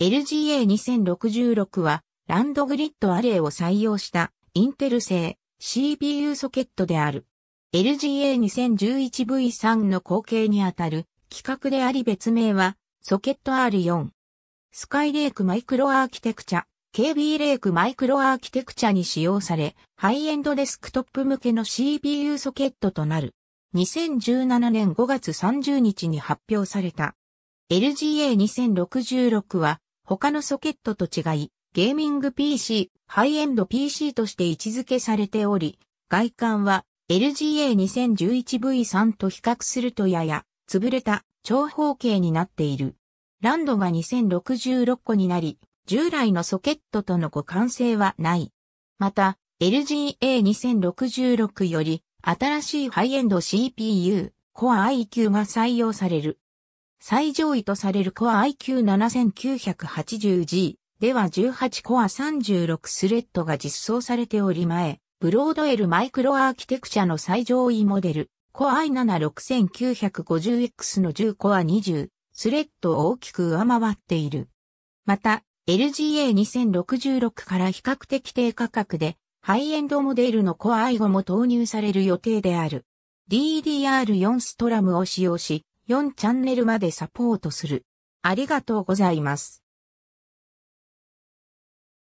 LGA2066 はランドグリッドアレイを採用したインテル製 CPU ソケットである。LGA2011V3 の後継にあたる規格であり別名はソケット R4。スカイレークマイクロアーキテクチャ、KB レークマイクロアーキテクチャに使用され、ハイエンドデスクトップ向けの CPU ソケットとなる。2017年5月30日に発表された。LGA2066 は他のソケットと違い、ゲーミング PC、ハイエンド PC として位置づけされており、外観は LGA2011V3 と比較するとやや潰れた長方形になっている。ランドが2066個になり、従来のソケットとの互換性はない。また、LGA2066 より新しいハイエンド CPU、Core IQ が採用される。最上位とされるコア IQ7980G では18コア36スレッドが実装されており前、ブロードエルマイクロアーキテクチャの最上位モデル、コア i76950X の10コア20スレッドを大きく上回っている。また、LGA2066 から比較的低価格で、ハイエンドモデルのコア i5 も投入される予定である。DDR4 ストラムを使用し、4チャンネルまでサポートする。ありがとうございます。